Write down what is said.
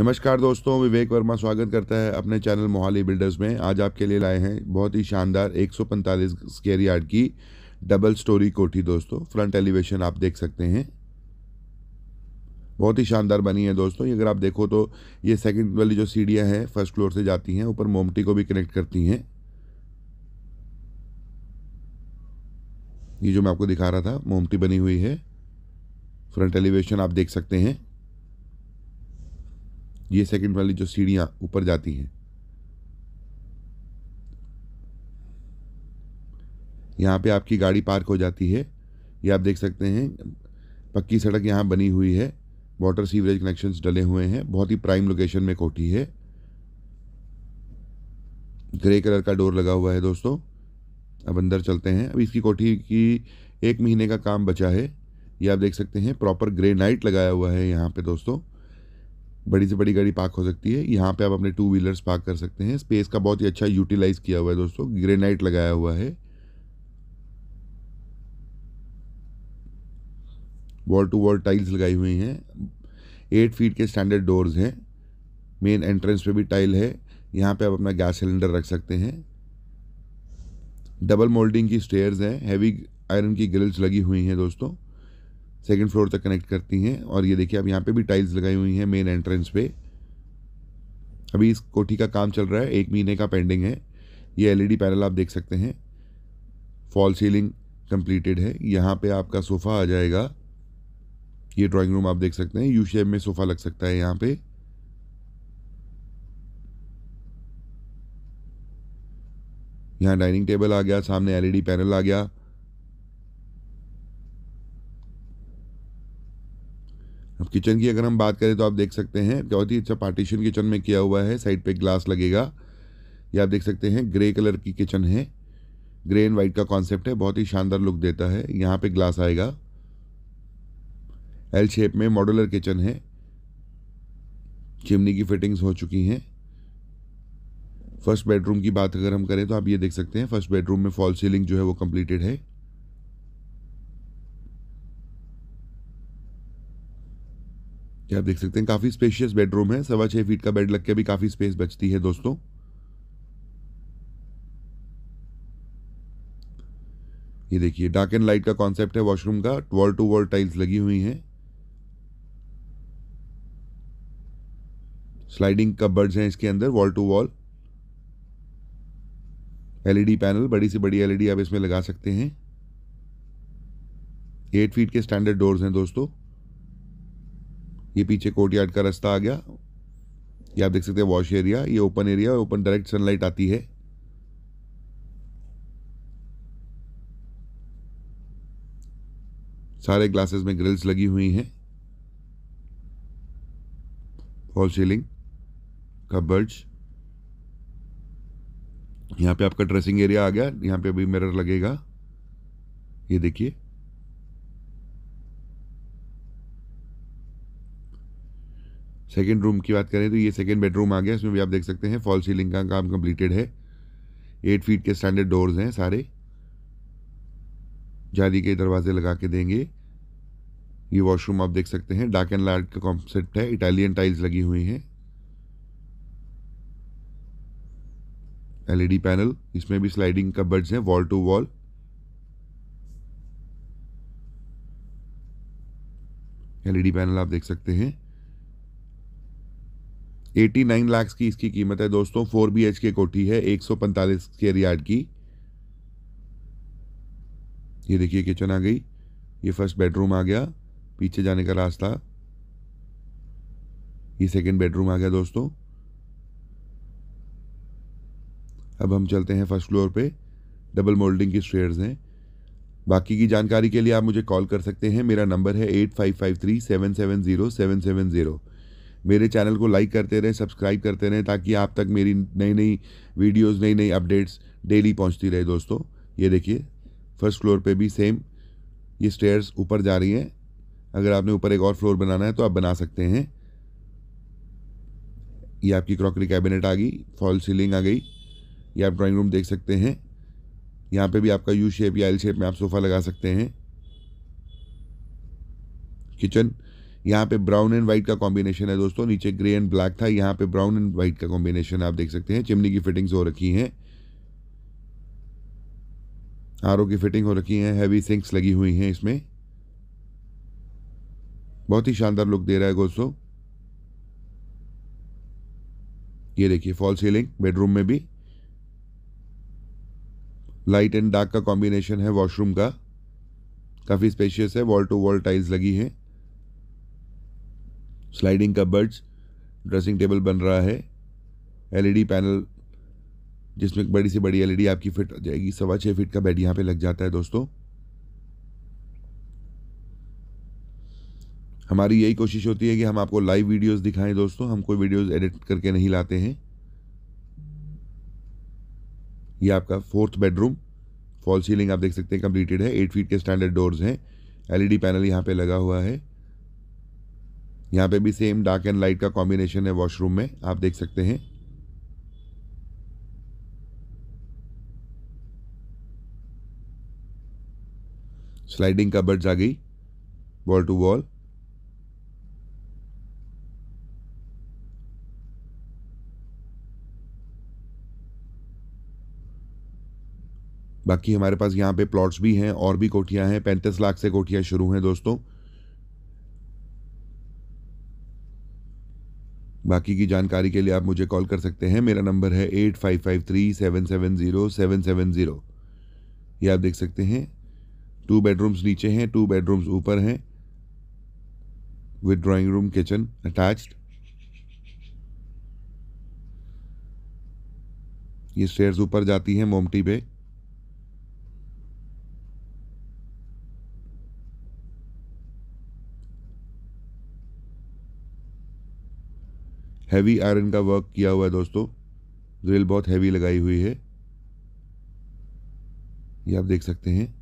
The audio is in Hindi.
नमस्कार दोस्तों विवेक वर्मा स्वागत करता है अपने चैनल मोहाली बिल्डर्स में आज आपके लिए लाए हैं बहुत ही शानदार 145 स्केयर यार्ड की डबल स्टोरी कोठी दोस्तों फ्रंट एलिवेशन आप देख सकते हैं बहुत ही शानदार बनी है दोस्तों ये अगर आप देखो तो ये सेकंड वाली जो सीढ़ियाँ हैं फर्स्ट फ्लोर से जाती हैं ऊपर मोमटी को भी कनेक्ट करती हैं ये जो मैं आपको दिखा रहा था मोमटी बनी हुई है फ्रंट एलिवेशन आप देख सकते हैं ये सेकंड वाली जो सीढ़ियाँ ऊपर जाती हैं यहाँ पे आपकी गाड़ी पार्क हो जाती है ये आप देख सकते हैं पक्की सड़क यहाँ बनी हुई है वाटर सीवरेज कनेक्शंस डले हुए हैं बहुत ही प्राइम लोकेशन में कोठी है ग्रे कलर का डोर लगा हुआ है दोस्तों अब अंदर चलते हैं अब इसकी कोठी की एक महीने का काम बचा है ये आप देख सकते हैं प्रॉपर ग्रे नाइट लगाया हुआ है यहाँ पे दोस्तों बड़ी से बड़ी गाड़ी पार्क हो सकती है यहाँ पे आप अपने टू व्हीलर्स पार्क कर सकते हैं स्पेस का बहुत ही अच्छा यूटिलाइज़ किया हुआ है दोस्तों ग्रेनाइट लगाया हुआ है वॉल टू वॉल टाइल्स लगाई हुई हैं एट फीट के स्टैंडर्ड डोर्स हैं मेन एंट्रेंस पे भी टाइल है यहाँ पे आप अपना गैस सिलेंडर रख सकते हैं डबल मोल्डिंग की स्टेयर्स हैं हैवी आयरन की ग्रिल्स लगी हुई हैं दोस्तों सेकेंड फ्लोर तक कनेक्ट करती हैं और ये देखिए अब यहाँ पे भी टाइल्स लगाई हुई हैं मेन एंट्रेंस पे अभी इस कोठी का काम चल रहा है एक महीने का पेंडिंग है ये एलईडी पैनल e आप देख सकते हैं फॉल सीलिंग कंप्लीटेड है यहाँ पे आपका सोफ़ा आ जाएगा ये ड्राइंग रूम आप देख सकते हैं यू शेप में सोफ़ा लग सकता है यहाँ पर यहाँ डाइनिंग टेबल आ गया सामने एल पैनल e आ गया किचन की अगर हम बात करें तो आप देख सकते हैं बहुत ही अच्छा पार्टीशन किचन में किया हुआ है साइड पे ग्लास लगेगा ये आप देख सकते हैं ग्रे कलर की किचन है ग्रे एंड वाइट का कॉन्सेप्ट है बहुत ही शानदार लुक देता है यहाँ पे ग्लास आएगा एल शेप में मॉडुलर किचन है चिमनी की फिटिंग्स हो चुकी हैं फर्स्ट बेडरूम की बात अगर हम करें तो आप ये देख सकते हैं फर्स्ट बेडरूम में फॉल सीलिंग जो है वो कम्प्लीटेड है ये आप देख सकते हैं काफ़ी स्पेशियस बेडरूम है सवा छः फीट का बेड लग के भी काफ़ी स्पेस बचती है दोस्तों ये देखिए डार्क एंड लाइट का कॉन्सेप्ट है वॉशरूम का वॉल टू वॉल टाइल्स लगी हुई हैं स्लाइडिंग कबर्ड्स हैं इसके अंदर wall to wall LED panel बड़ी से बड़ी एलईडी e आप इसमें लगा सकते हैं एट फीट के स्टैंडर्ड डोर्स हैं दोस्तों ये पीछे यार्ड का रास्ता आ गया ये आप देख सकते हैं वॉश एरिया ये open area open direct sunlight आती है सारे ग्लासेस में ग्रिल्स लगी हुई हैं फॉल सीलिंग कबर्ज यहाँ पे आपका ड्रेसिंग एरिया आ गया यहाँ पे अभी मिरर लगेगा ये देखिए सेकेंड रूम की बात करें तो ये सेकेंड बेडरूम आ गया इसमें भी आप देख सकते हैं फॉल सीलिंग का काम कंप्लीटेड है एट फीट के स्टैंडर्ड डोर्स हैं सारे जाली के दरवाजे लगा के देंगे ये वॉशरूम आप देख सकते हैं डार्क एंड लाइट का कॉन्सेप्ट है इटालियन टाइल्स लगी हुई हैं एलईडी पैनल e इसमें भी स्लाइडिंग कबर्ड्स हैं wall to wall LED panel आप देख सकते हैं एटी नाइन लाख की इसकी कीमत है दोस्तों फोर बी एच के कोठी है एक सौ पैंतालीस स्केयर यार्ड की ये देखिए किचन आ गई ये फर्स्ट बेडरूम आ गया पीछे जाने का रास्ता ये सेकंड बेडरूम आ गया दोस्तों अब हम चलते हैं फर्स्ट फ्लोर पे डबल मोल्डिंग की स्टेयर्स हैं बाकी की जानकारी के लिए आप मुझे कॉल कर सकते हैं मेरा नंबर है eight five five three seven seven zero seven seven zero मेरे चैनल को लाइक करते रहें सब्सक्राइब करते रहें ताकि आप तक मेरी नई नई वीडियोस नई नई अपडेट्स डेली पहुंचती रहे दोस्तों ये देखिए फर्स्ट फ्लोर पे भी सेम ये स्टेयर्स ऊपर जा रही हैं अगर आपने ऊपर एक और फ्लोर बनाना है तो आप बना सकते हैं ये आपकी क्रॉकरी कैबिनेट आ गई फॉल सीलिंग आ गई ये आप ड्राॅइंग रूम देख सकते हैं यहाँ पर भी आपका यू शेप या एल शेप में आप सोफ़ा लगा सकते हैं किचन यहाँ पे ब्राउन एंड व्हाइट का कॉम्बिनेशन है दोस्तों नीचे ग्रे एंड ब्लैक था यहाँ पे ब्राउन एंड व्हाइट का कॉम्बिनेशन आप देख सकते हैं चिमनी की फिटिंग्स हो रखी हैं आर की फिटिंग हो रखी है हैवी सिंक्स लगी हुई हैं इसमें बहुत ही शानदार लुक दे रहा है दोस्तों ये देखिए फॉल सीलिंग बेडरूम में भी लाइट एंड डार्क का कॉम्बिनेशन है वॉशरूम का काफ़ी स्पेशियस है वॉल टू वॉल टाइल्स लगी हैं स्लाइडिंग कबर्ड्स ड्रेसिंग टेबल बन रहा है एलईडी पैनल e जिसमें बड़ी से बड़ी एलईडी e आपकी फिट हो जाएगी सवा छः फिट का बेड यहाँ पे लग जाता है दोस्तों हमारी यही कोशिश होती है कि हम आपको लाइव वीडियोस दिखाएं दोस्तों हम कोई वीडियोस एडिट करके नहीं लाते हैं ये आपका फोर्थ बेडरूम फॉल सीलिंग आप देख सकते हैं कंप्लीटेड है एट फीट के स्टैंडर्ड डोर्स हैं एलईडी पैनल e यहाँ पे लगा हुआ है यहाँ पे भी सेम डार्क एंड लाइट का कॉम्बिनेशन है वॉशरूम में आप देख सकते हैं स्लाइडिंग का आ गई वॉल टू वॉल बाकी हमारे पास यहाँ पे प्लॉट्स भी हैं और भी कोठियाँ हैं पैंतीस लाख से कोठियाँ शुरू हैं दोस्तों बाकी की जानकारी के लिए आप मुझे कॉल कर सकते हैं मेरा नंबर है eight five five three seven seven zero seven seven zero ये आप देख सकते हैं टू बेडरूम्स नीचे हैं टू बेडरूम्स ऊपर हैं with drawing room kitchen attached ये स्टेयर्स ऊपर जाती हैं मोमटी पे हैवी आयरन का वर्क किया हुआ है दोस्तों ग्रिल बहुत हैवी लगाई हुई है ये आप देख सकते हैं